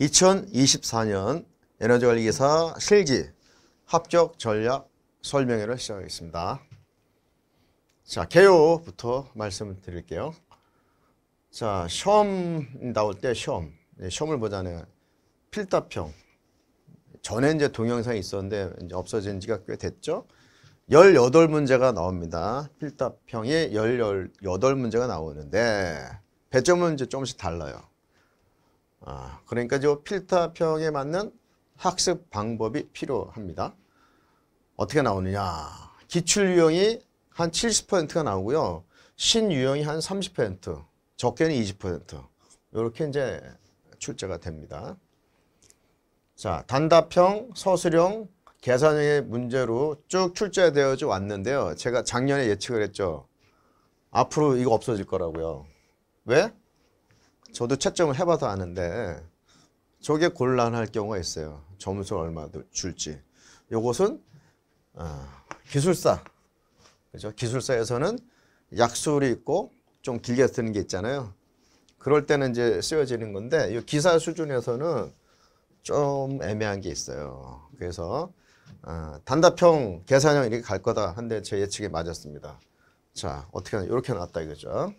2024년 에너지관리기사 실기 합격 전략 설명회를 시작하겠습니다. 자, 개요부터 말씀을 드릴게요. 자, 시험 나올 때 시험, 네, 시험을 보잖아 필답형. 전에 이제 동영상이 있었는데 이제 없어진 지가 꽤 됐죠. 18문제가 나옵니다. 필답형이 18문제가 나오는데 배점은 이제 조금씩 달라요. 아, 그러니까 저 필터평에 맞는 학습 방법이 필요합니다. 어떻게 나오느냐. 기출 유형이 한 70%가 나오고요. 신 유형이 한 30%, 적게는 20%. 이렇게 이제 출제가 됩니다. 자, 단답형, 서술형, 계산형의 문제로 쭉 출제되어 왔는데요. 제가 작년에 예측을 했죠. 앞으로 이거 없어질 거라고요. 왜? 저도 채점을 해봐서 아는데 저게 곤란할 경우가 있어요. 점수 얼마 줄지. 요것은 어, 기술사 그죠? 기술사에서는 약술이 있고 좀 길게 쓰는 게 있잖아요. 그럴 때는 이제 쓰여지는 건데 이 기사 수준에서는 좀 애매한 게 있어요. 그래서 어, 단답형 계산형 이렇게 갈 거다 한데 제 예측이 맞았습니다. 자 어떻게 이렇게 나왔다 이거죠.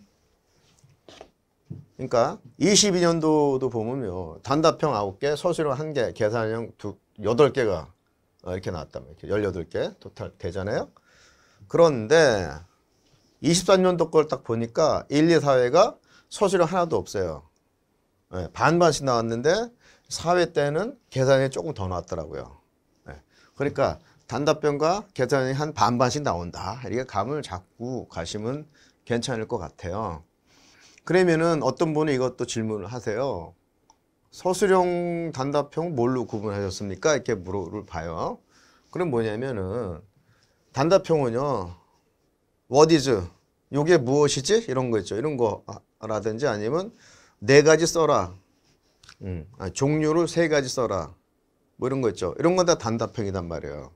그러니까 22년도도 보면요. 단답형 9개, 서술형 1개, 계산형 2, 8개가 어, 이렇게 나왔다면 이 18개 토탈 되잖아요. 그런데 23년도 걸 딱 보니까 1, 2, 4회가 서술형 하나도 없어요. 네, 반반씩 나왔는데 4회 때는 계산이 조금 더 나왔더라고요. 네, 그러니까 단답형과 계산이 한 반반씩 나온다. 이게 렇 감을 잡고 가시면 괜찮을 것 같아요. 그러면은 어떤 분이 이것도 질문을 하세요. 서술형 단답형 뭘로 구분하셨습니까? 이렇게 물어봐요. 그럼 뭐냐면은 단답형은요. what is 요게 무엇이지? 이런 거 있죠. 이런 거라든지 아, 아니면 네 가지 써라. 음, 아, 종류를 세 가지 써라. 뭐 이런 거 있죠. 이런 건 다 단답형이란 말이에요.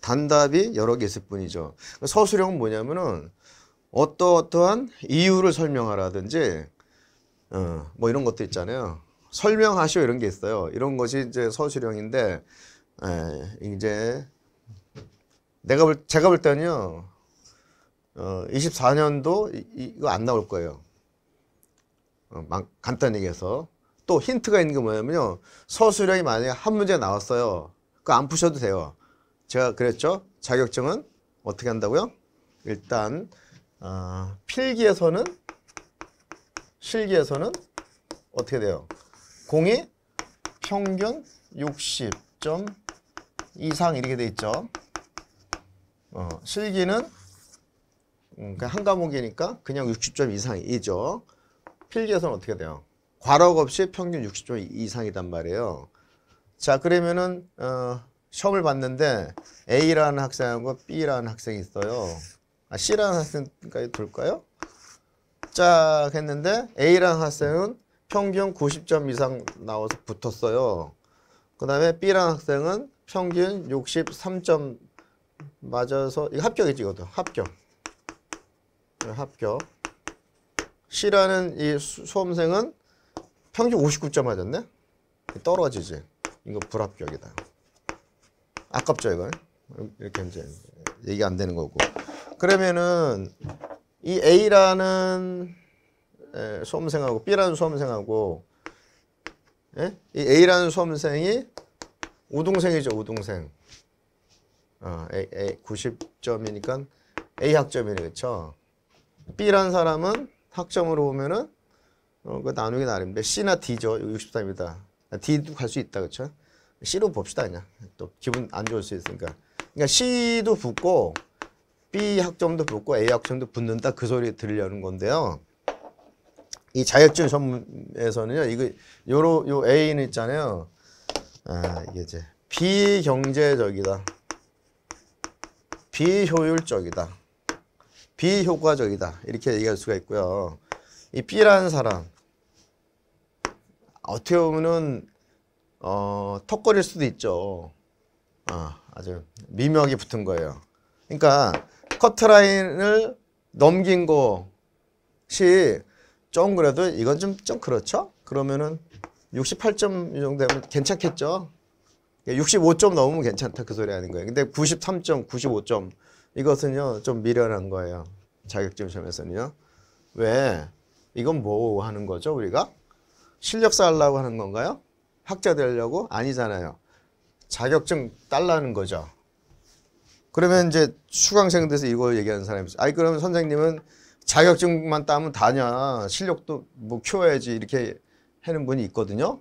단답이 여러 개 있을 뿐이죠. 서술형은 뭐냐면은 어떠어떠한 이유를 설명하라든지 어, 뭐 이런 것도 있잖아요. 설명하시오 이런 게 있어요. 이런 것이 이제 서술형인데 에, 예, 이제 내가 볼, 제가 볼 때는요. 어, 24년도 이, 이거 안 나올 거예요. 어, 간단히 얘기해서. 또 힌트가 있는 게 뭐냐면요. 서술형이 만약에 한 문제 나왔어요. 그거 안 푸셔도 돼요. 제가 그랬죠. 자격증은 어떻게 한다고요? 일단 아, 필기에서는 실기에서는 어떻게 돼요? 공이 평균 60점 이상 이렇게 돼 있죠. 어, 실기는 음, 한 과목이니까 그냥 60점 이상이죠. 필기에서는 어떻게 돼요? 과락 없이 평균 60점 이상이단 말이에요. 자 그러면은 어, 시험을 봤는데 A라는 학생하고 B라는 학생이 있어요. 아, C라는 학생까지 돌까요? 쫙 했는데 A라는 학생은 평균 90점 이상 나와서 붙었어요. 그 다음에 B라는 학생은 평균 63점 맞아서 이 합격이지 이것도 합격. 네, 합격. C라는 이 수험생은 평균 59점 맞았네. 떨어지지. 이거 불합격이다. 아깝죠 이건. 이렇게 이제 얘기 안 되는 거고. 그러면은 이 A라는 수험생하고 B라는 수험생하고 예? 이 A라는 수험생이 우등생이죠 우등생 90점이니까 어, A 학점이네 그렇 B라는 사람은 학점으로 보면은 어, 그 나누기 나름인데 C나 D죠 63이다 D도 갈 수 있다 그렇 C로 봅시다 그냥 또 기분 안 좋을 수 있으니까 그러니까 C도 붙고 B 학점도 붙고 A 학점도 붙는다 그 소리 들으려는 건데요. 이 자격증 시험에서는요. 이거 요로 요 A는 있잖아요. 아, 이게 이제 비경제적이다. 비효율적이다. 비효과적이다. 이렇게 얘기할 수가 있고요. 이 B라는 사람 어떻게 보면은 어, 턱걸일 수도 있죠. 아, 아주 미묘하게 붙은 거예요. 그러니까 커트라인을 넘긴 것이 좀 그래도 이건 좀, 좀 그렇죠? 그러면은 68점 정도 되면 괜찮겠죠? 65점 넘으면 괜찮다 그 소리 하는 거예요. 근데 93점, 95점 이것은요 좀 미련한 거예요. 자격증 시험에서는요. 왜? 이건 뭐 하는 거죠 우리가? 실력 쌓으려고 하는 건가요? 학자 되려고? 아니잖아요. 자격증 딸라는 거죠. 그러면 이제 수강생 돼서 이걸 얘기하는 사람이 있어. 아니 그러면 선생님은 자격증만 따면 다냐 실력도 뭐 키워야지 이렇게 하는 분이 있거든요.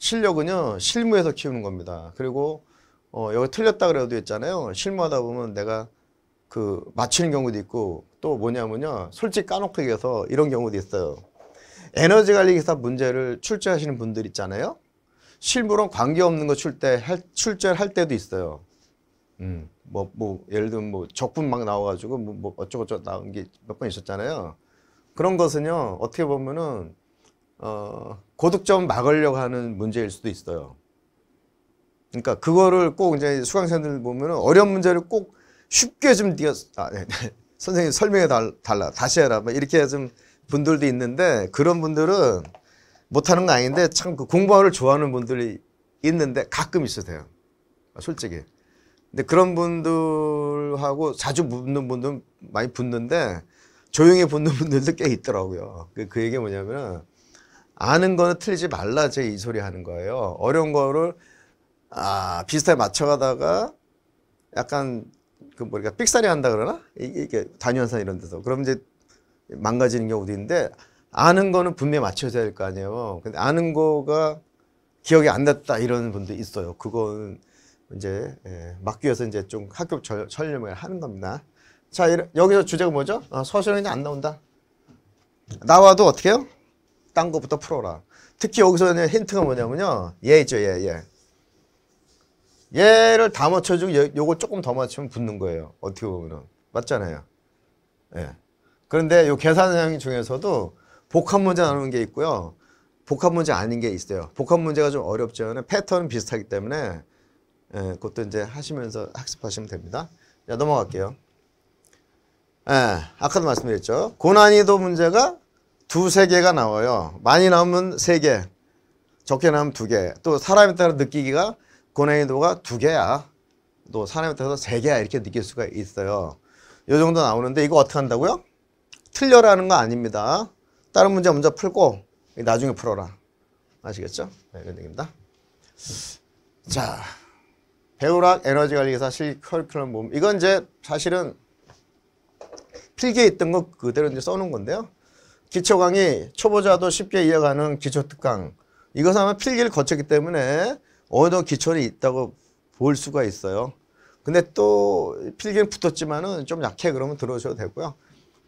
실력은요 실무에서 키우는 겁니다. 그리고 어, 여기 틀렸다 그래도 했잖아요. 실무하다 보면 내가 그 맞추는 경우도 있고 또 뭐냐면요 솔직히 까놓고 얘기해서 이런 경우도 있어요. 에너지 관리 기사 문제를 출제하시는 분들 있잖아요. 실무랑 관계없는 거 출제 출제할 때도 있어요. 음. 뭐, 뭐 예를 들면 뭐 적분 막 나와가지고 뭐, 뭐 어쩌고저쩌고 나온 게 몇 번 있었잖아요. 그런 것은요 어떻게 보면은 어, 고득점 막으려고 하는 문제일 수도 있어요. 그러니까 그거를 꼭 이제 수강생들 보면은 어려운 문제를 꼭 쉽게 좀 네가 아, 네, 네. 선생님 설명해 달, 달라 다시 해라 이렇게 좀 분들도 있는데 그런 분들은 못하는 거 아닌데 참 그 공부를 좋아하는 분들이 있는데 가끔 있으세요 솔직히 근데 그런 분들하고 자주 붙는 분들은 많이 붙는데 조용히 붙는 분들도 꽤 있더라고요. 그, 그 얘기 뭐냐면은 아는 거는 틀리지 말라 제이 소리 하는 거예요. 어려운 거를 아, 비슷하게 맞춰가다가 약간 그 뭐랄까 삑사리 한다 그러나 이게 단연산 이런 데서 그럼 이제 망가지는 경우도 있는데 아는 거는 분명히 맞춰야 될 거 아니에요. 근데 아는 거가 기억이 안 났다 이런 분도 있어요. 그건 이제 예, 막기 위해서 이제 좀 학교 철렴을 하는 겁니다. 자 여기서 주제가 뭐죠? 어, 아, 서술형이 안 나온다. 나와도 어떻게 해요? 딴 거부터 풀어라. 특히 여기서 힌트가 뭐냐면요. 얘 예 있죠, 얘, 얘. 얘를 다 맞춰주고 요, 거 조금 더 맞추면 붙는 거예요. 어떻게 보면은. 맞잖아요. 예. 그런데 요 계산형 중에서도 복합 문제 나누는 게 있고요. 복합 문제 아닌 게 있어요. 복합 문제가 좀 어렵죠. 패턴은 비슷하기 때문에 예, 그것도 이제 하시면서 학습하시면 됩니다. 자, 넘어갈게요. 예, 아까도 말씀드렸죠. 고난이도 문제가 두세 개가 나와요. 많이 나오면 세 개, 적게 나오면 두 개. 또 사람에 따라 느끼기가 고난이도가 두 개야. 또 사람에 따라서 세 개야 이렇게 느낄 수가 있어요. 요 정도 나오는데 이거 어떻게 한다고요? 틀려라는 거 아닙니다. 다른 문제 먼저 풀고 나중에 풀어라. 아시겠죠? 네, 이런 얘기입니다. 자. 배우락 에너지 관리사실 커리큘럼 모음 이건 이제 사실은 필기에 있던 거 그대로 이제 써놓은 건데요. 기초 강의 초보자도 쉽게 이해가는 기초 특강 이것 아마 필기를 거쳤기 때문에 어느 정도 기초는 있다고 볼 수가 있어요. 근데 또 필기는 붙었지만은 좀 약해 그러면 들어오셔도 되고요.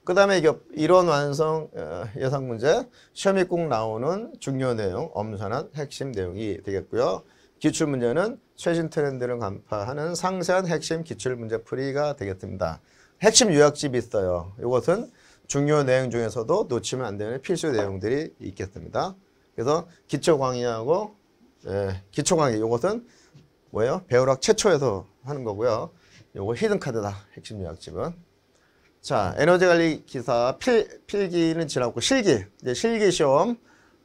그 다음에 이게 완성 어, 예상 문제 시험에 꼭 나오는 중요 내용, 엄선한 핵심 내용이 되겠고요. 기출문제는 최신 트렌드를 간파하는 상세한 핵심 기출문제 풀이가 되겠습니다. 핵심 요약집이 있어요. 이것은 중요 내용 중에서도 놓치면 안 되는 필수 내용들이 있겠습니다. 그래서 기초 강의하고 예, 기초 강의 이것은 뭐예요? 배우락 최초에서 하는 거고요. 이거 히든 카드다. 핵심 요약집은. 자, 에너지 관리 기사 필, 필기는 지나고 실기. 이제 실기 시험.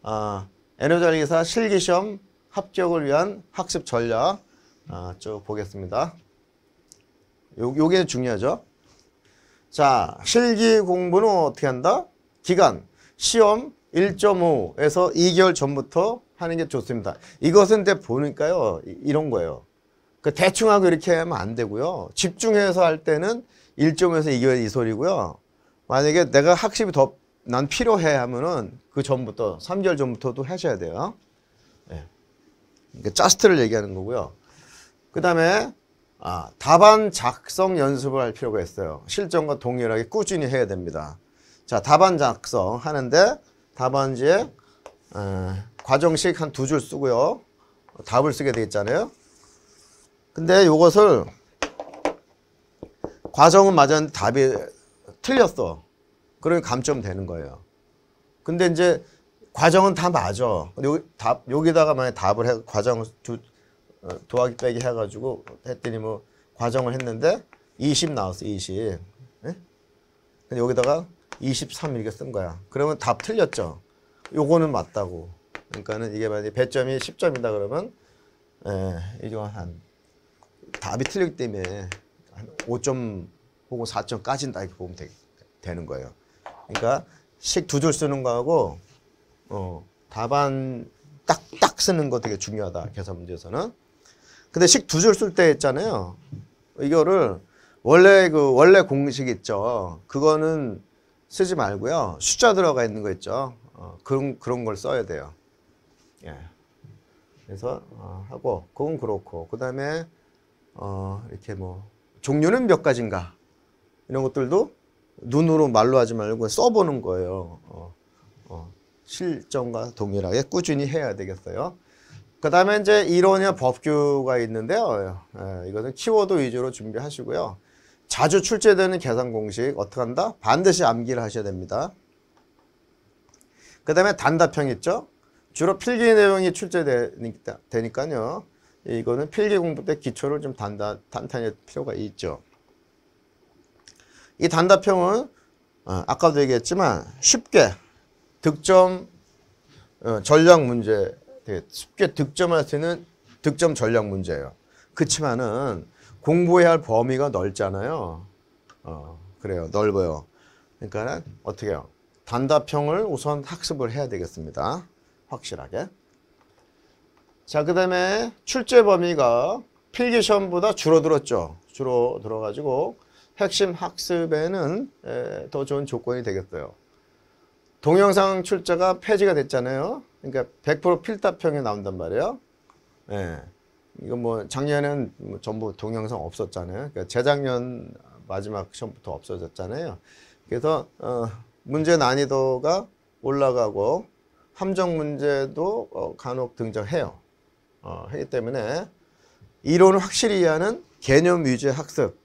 아, 에너지 관리 기사 실기 시험 합격을 위한 학습 전략 어, 쭉 보겠습니다. 요, 요게 중요하죠. 자, 실기 공부는 어떻게 한다? 기간, 시험 1.5에서 2개월 전부터 하는 게 좋습니다. 이것은 내 보니까요. 이런 거예요. 그 대충 하고 이렇게 하면 안 되고요. 집중해서 할 때는 1.5에서 2개월 이 소리고요. 만약에 내가 학습이 더 난 필요해 하면은 그 전부터 3개월 전부터도 하셔야 돼요. 네. 그러니까 저스트를 얘기하는 거고요. 그 다음에 아, 답안 작성 연습을 할 필요가 있어요. 실전과 동일하게 꾸준히 해야 됩니다. 자, 답안 작성 하는데 답안지에 어, 과정식 한 두 줄 쓰고요. 답을 쓰게 돼 있잖아요. 근데 이것을 과정은 맞았는데 답이 틀렸어. 그러면 감점 되는 거예요. 근데 이제 과정은 다 맞아. 근데 여기 답 여기다가 만약 답을 해 과정 두 어, 도하기 빼기 해가지고 했더니 뭐 과정을 했는데 20 나왔어 20. 네? 예? 근데 여기다가 23 이렇게 쓴 거야. 그러면 답 틀렸죠. 요거는 맞다고. 그러니까는 이게 만약에 배점이 10점이다 그러면 예, 이거 한 답이 틀리기 때문에 한 5점 혹은 4점 까진다 이렇게 보면 되, 되는 거예요. 그러니까 식 두 줄 쓰는 거하고 어, 답안 딱딱 쓰는 거 되게 중요하다. 계산 문제에서는. 근데 식 두 줄 쓸때 했잖아요. 이거를 원래 그 원래 공식 있죠. 그거는 쓰지 말고요. 숫자 들어가 있는 거 있죠. 어, 그런 그런 걸 써야 돼요. 예. 그래서 어, 하고 그건 그렇고 그다음에 어, 이렇게 뭐 종류는 몇 가지인가 이런 것들도 눈으로 말로 하지 말고 써보는 거예요. 어, 어. 실정과 동일하게 꾸준히 해야 되겠어요. 그 다음에 이제 이론이나 법규가 있는데요. 예, 이것은 키워드 위주로 준비하시고요. 자주 출제되는 계산 공식 어떻게 한다? 반드시 암기를 하셔야 됩니다. 그 다음에 단답형 있죠? 주로 필기 내용이 출제되니까요. 이거는 필기 공부 때 기초를 좀 단다, 단단히 할 필요가 있죠. 이 단답형은 어, 아까도 얘기했지만 쉽게 득점 어, 전략 문제 쉽게 득점할 수 있는 득점 전략 문제예요. 그렇지만은 공부해야 할 범위가 넓잖아요. 어, 그래요. 넓어요. 그러니까 어떻게 요 단답형을 우선 학습을 해야 되겠습니다. 확실하게. 자, 그 다음에 출제 범위가 필기 시험보다 줄어들었죠. 줄어들어가지고 핵심 학습에는 에, 더 좋은 조건이 되겠어요. 동영상 출제가 폐지가 됐잖아요. 그러니까 100% 필답형이 나온단 말이에요. 예. 이거 뭐작년에뭐 전부 동영상 없었잖아요. 그러니까 재작년 마지막 시험부터 없어졌잖아요. 그래서 어, 문제 난이도가 올라가고 함정 문제도 어, 간혹 등장해요. 어, 하기 때문에 이론을 확실히 이해하는 개념 위주의 학습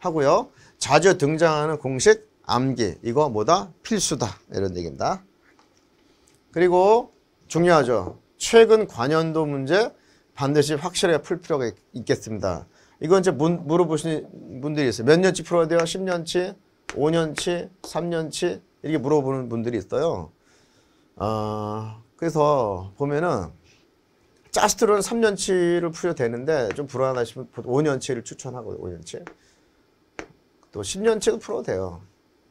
하고요. 자주 등장하는 공식 암기 이거 뭐다? 필수다 이런 얘기입니다. 그리고 중요하죠. 최근 관연도 문제 반드시 확실하게 풀 필요가 있겠습니다. 이건 이제 문, 물어보시 분들이 있어요. 몇 년치 풀어야 돼요? 10년치, 5년치, 3년치 이렇게 물어보는 분들이 있어요. 어, 그래서 보면은 짜스트로는 3년치를 풀려도 되는데 좀 불안하시면 5년치를 추천하고 5년치. 또 10년치도 풀어도 돼요.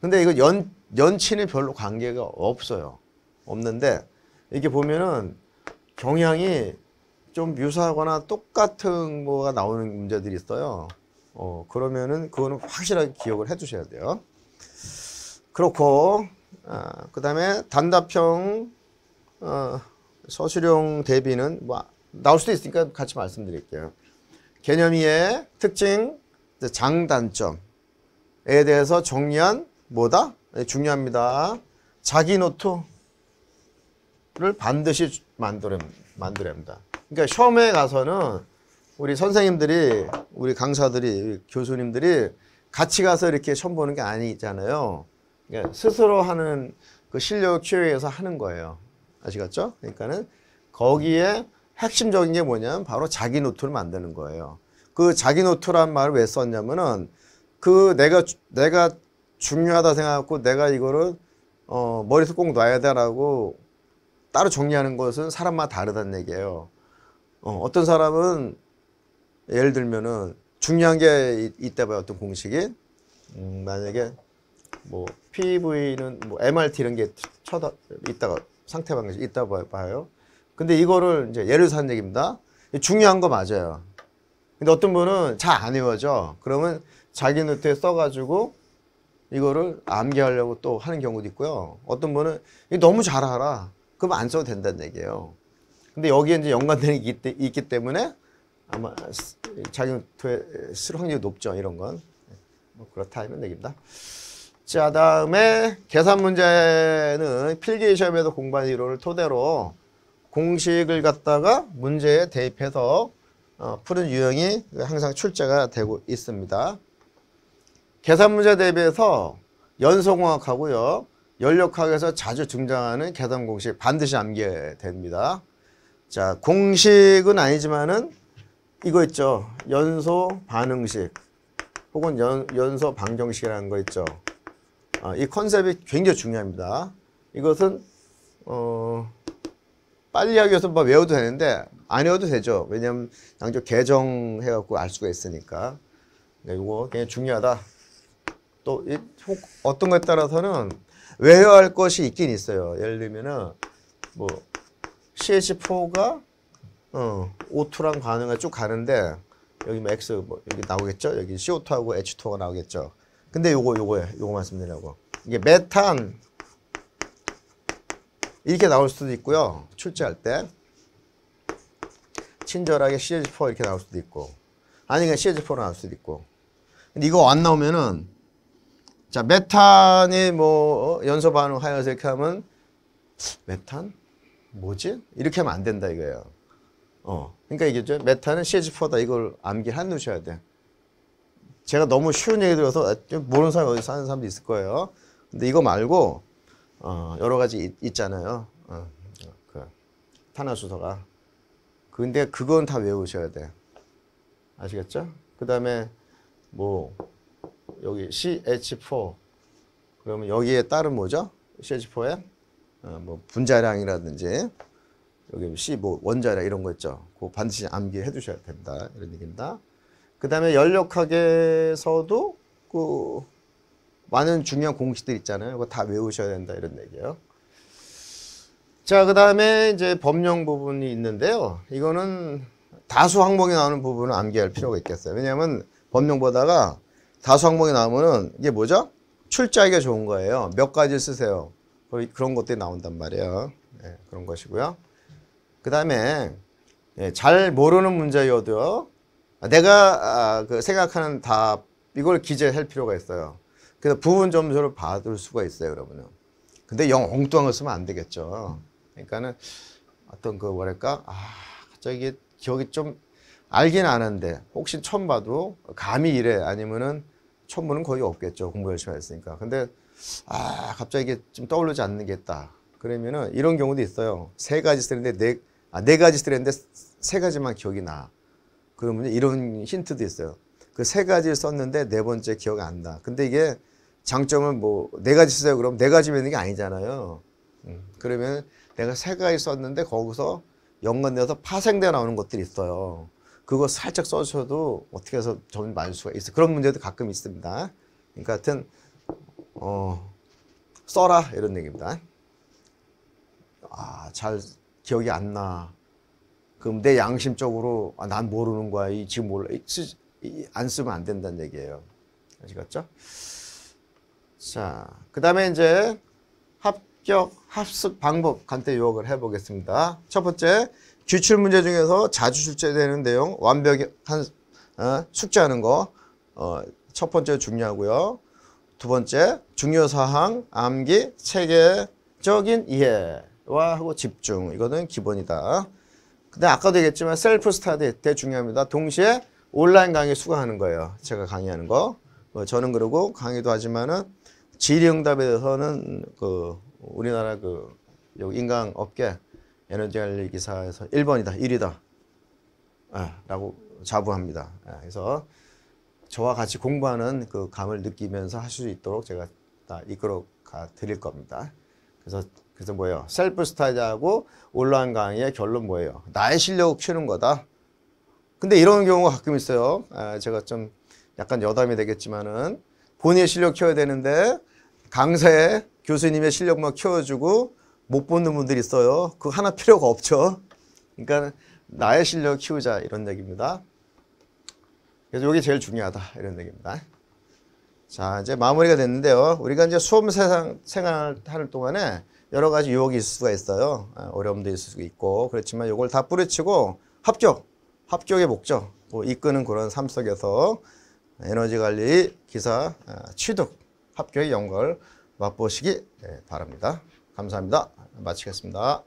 근데 이거 연, 연치는 별로 관계가 없어요. 없는데 이렇게 보면은 경향이 좀 유사하거나 똑같은 거가 나오는 문제들이 있어요. 어, 그러면은 그거는 확실하게 기억을 해주셔야 돼요. 그렇고 어, 아, 그 다음에 단답형 어, 서술형 대비는 뭐 나올 수도 있으니까 같이 말씀드릴게요. 개념 이의 특징, 장단점에 대해서 정리한 뭐다? 네, 중요합니다. 자기 노트를 반드시 만들어, 만들어야 합니다. 그러니까 시험에 가서는 우리 선생님들이, 우리 강사들이, 우리 교수님들이 같이 가서 이렇게 시험 보는 게 아니잖아요. 그러니까 스스로 하는 그 실력 취해서 하는 거예요. 아시겠죠? 그러니까는 거기에 핵심적인 게 뭐냐면 바로 자기 노트를 만드는 거예요. 그 자기 노트란 말을 왜 썼냐면은 그 내가 내가 중요하다 생각하고 내가 이거를 어, 머릿속 꼭 놔야 되라고 따로 정리하는 것은 사람마다 다르다는 얘기예요. 어, 어떤 사람은 예를 들면은 중요한 게 있다 봐요. 어떤 공식이 음, 만약에 뭐 PV는 뭐 MRT 이런 게 쳐다 있다가 상태 방식 있다 봐요. 근데 이거를 이제 예를 산 얘기입니다. 중요한 거 맞아요. 근데 어떤 분은 잘 안 외워져. 그러면 자기 노트에 써가지고 이거를 암기하려고 또 하는 경우도 있고요. 어떤 분은 이거 너무 잘 알아. 그럼 안 써도 된다는 얘기예요. 근데 여기에 이제 연관되는 게 있기 때문에 아마 작용토쓸 확률이 높죠. 이런 건. 뭐 그렇다 하면 입니다 자, 다음에 계산 문제는 필기 시험에서 공부한 이론을 토대로 공식을 갖다가 문제에 대입해서 어, 푸는 유형이 항상 출제가 되고 있습니다. 계산 문제 대비해서 연소공학하고요. 연력학에서 자주 등장하는 계산 공식 반드시 암기해야 됩니다. 자, 공식은 아니지만은 이거 있죠. 연소 반응식 혹은 연, 연소 반정식이라는거 있죠. 아, 이 컨셉이 굉장히 중요합니다. 이것은 어, 빨리 하기 위해서 막 뭐 외워도 되는데 안 외워도 되죠. 왜냐하면 양쪽 개정해갖고 알 수가 있으니까. 네, 이거 굉장히 중요하다. 또 이, 어떤 것에 따라서는 외워할 것이 있긴 있어요. 예를 들면은 뭐 CH4가 어, O2랑 반응을 쭉 가는데 여기 뭐 X 뭐 여기 나오겠죠? 여기 CO2하고 H2가 나오겠죠. 근데 요거 요거요거 말씀드리려고. 이게 메탄 이렇게 나올 수도 있고요. 출제할 때 친절하게 CH4 이렇게 나올 수도 있고 아니면 CH4로 나올 수도 있고 근데 이거 안 나오면은 자, 메탄이 뭐 연소 반응 하여서 이렇게 하면 메탄? 뭐지? 이렇게 하면 안 된다 이거예요. 어. 그러니까 이게죠. 메탄은 CH4다. 이걸 암기를 한 놓으셔야 돼. 제가 너무 쉬운 얘기 들어서 아, 모르는 사람이 어디서 하는 사람도 있을 거예요. 근데 이거 말고 어, 여러 가지 있, 잖아요 어, 그 탄화수소가. 근데 그건 다 외우셔야 돼. 아시겠죠? 그 다음에 뭐 여기 CH4 그러면 여기에 따른 뭐죠? CH4의 어, 뭐 분자량이라든지 여기 C 뭐 원자량 이런 거 있죠. 그 반드시 암기해 두셔야 된다. 이런 얘기입니다. 그다음에 연력학에서도 그 많은 중요한 공식들 있잖아요. 그거 다 외우셔야 된다 이런 얘기예요. 자, 그다음에 이제 법령 부분이 있는데요. 이거는 다수 항목이 나오는 부분을 암기할 필요가 있겠어요. 왜냐하면 법령보다가 다수 항목이 나오면은 이게 뭐죠? 출제하기가 좋은 거예요. 몇 가지 쓰세요. 그런 것들이 나온단 말이에요. 네, 그런 것이고요. 그 다음에 예, 잘 모르는 문제여도 내가 아, 그 생각하는 답 이걸 기재할 필요가 있어요. 그래서 부분 점수를 받을 수가 있어요, 여러분은. 근데 영 엉뚱한 걸 쓰면 안 되겠죠. 그러니까는 어떤 그 뭐랄까 아 갑자기 기억이 좀 알긴 아는데 혹시 처음 봐도 감이 이래 아니면은 천문은 거의 없겠죠. 공부 열심히 했으니까. 근데 아 갑자기 이게 좀 떠오르지 않는 게 있다. 그러면은 이런 경우도 있어요. 세 가지 쓰는데 네, 아, 네 가지 쓰는데 세 가지만 기억이 나. 그러면 이런 힌트도 있어요. 그 세 가지를 썼는데 네 번째 기억이 안 나. 근데 이게 장점은 뭐 네 가지 쓰세요. 그럼 네 가지 있는 게 아니잖아요. 음. 그러면 내가 세 가지 썼는데 거기서 연관되어서 파생되어 나오는 것들이 있어요. 그거 살짝 써주셔도 어떻게 해서 점이 많을 수가 있어 그런 문제도 가끔 있습니다. 그러니까 하여튼 어, 써라 이런 얘기입니다. 아, 잘 기억이 안 나. 그럼 내 양심적으로 아, 난 모르는 거야. 이 지금 몰라. 이, 쓰, 이, 안 쓰면 안 된다는 얘기예요. 아시겠죠? 자, 그다음에 이제 합격 합습 방법 간단히 요약을 해 보겠습니다. 첫 번째, 기출 문제 중에서 자주 출제되는 내용 완벽한 어, 숙제하는 거 어, 첫 번째 중요하고요. 두 번째 중요사항 암기 체계적인 이해와 하고 집중 이거는 기본이다. 근데 아까도 얘기했지만 셀프 스타디 대 중요합니다. 동시에 온라인 강의 수강하는 거예요. 제가 강의하는 거. 어, 저는 그러고 강의도 하지만은 질의응답에 대해서는 그 우리나라 그 인강 업계 에너지 관리 기사에서 1번이다, 1위다. 아, 예, 라고 자부합니다. 아, 그래서 저와 같이 공부하는 그 감을 느끼면서 할 수 있도록 제가 다 이끌어 가 드릴 겁니다. 그래서 그래서 뭐예요? 셀프 스타디하고 온라인 강의의 결론 뭐예요? 나의 실력을 키우는 거다. 근데 이런 경우가 가끔 있어요. 아, 제가 좀 약간 여담이 되겠지만은 본인의 실력 키워야 되는데 강사의 교수님의 실력만 키워주고 못 보는 분들이 있어요. 그 하나 필요가 없죠. 그러니까 나의 실력 키우자 이런 얘기입니다. 그래서 이게 제일 중요하다 이런 얘기입니다. 자 이제 마무리가 됐는데요. 우리가 이제 수험 세상 생활하는 동안에 여러 가지 유혹이 있을 수가 있어요. 아, 어려움도 있을 수 있고 그렇지만 이걸 다 뿌리치고 합격, 합격의 목적 뭐 이끄는 그런 삶 속에서 에너지 관리, 기사, 아, 취득, 합격의 연걸 맛보시기 예, 바랍니다. 감사합니다. 마치겠습니다.